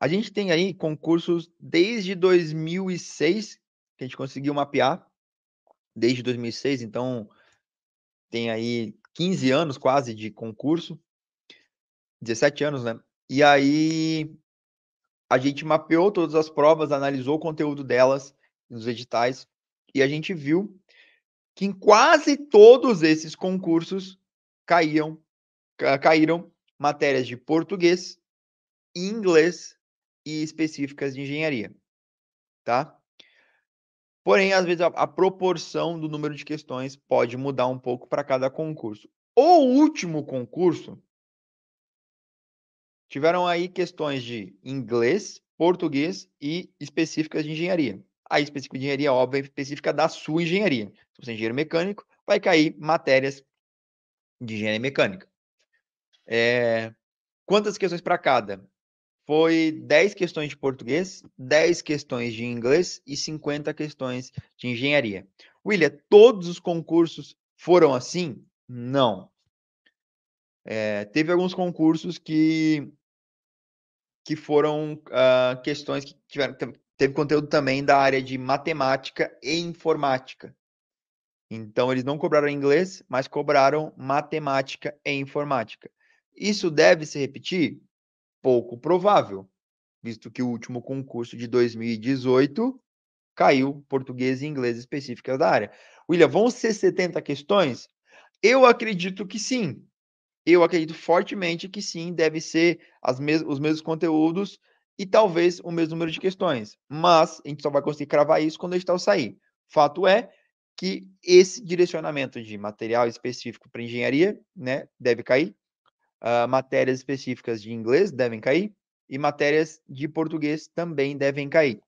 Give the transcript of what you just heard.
A gente tem aí concursos desde 2006, que a gente conseguiu mapear, desde 2006, então tem aí 15 anos quase de concurso, 17 anos, né? E aí a gente mapeou todas as provas, analisou o conteúdo delas nos editais e a gente viu que em quase todos esses concursos caíam caíram matérias de português, inglês e específicas de engenharia, tá? Porém, às vezes a, a proporção do número de questões pode mudar um pouco para cada concurso. O último concurso tiveram aí questões de inglês, português e específicas de engenharia. A específica de engenharia, óbvio, é específica da sua engenharia. Se você é engenheiro mecânico, vai cair matérias de engenharia mecânica. É... Quantas questões para cada? foi 10 questões de português, 10 questões de inglês e 50 questões de engenharia. William, todos os concursos foram assim? Não. É, teve alguns concursos que, que foram uh, questões que tiveram. Teve conteúdo também da área de matemática e informática. Então, eles não cobraram inglês, mas cobraram matemática e informática. Isso deve se repetir? pouco provável, visto que o último concurso de 2018 caiu português e inglês específicas da área. William, vão ser 70 questões? Eu acredito que sim. Eu acredito fortemente que sim, deve ser mes os mesmos conteúdos e talvez o mesmo número de questões. Mas a gente só vai conseguir cravar isso quando a gente sair. Fato é que esse direcionamento de material específico para engenharia né, deve cair, uh, matérias específicas de inglês devem cair e matérias de português também devem cair.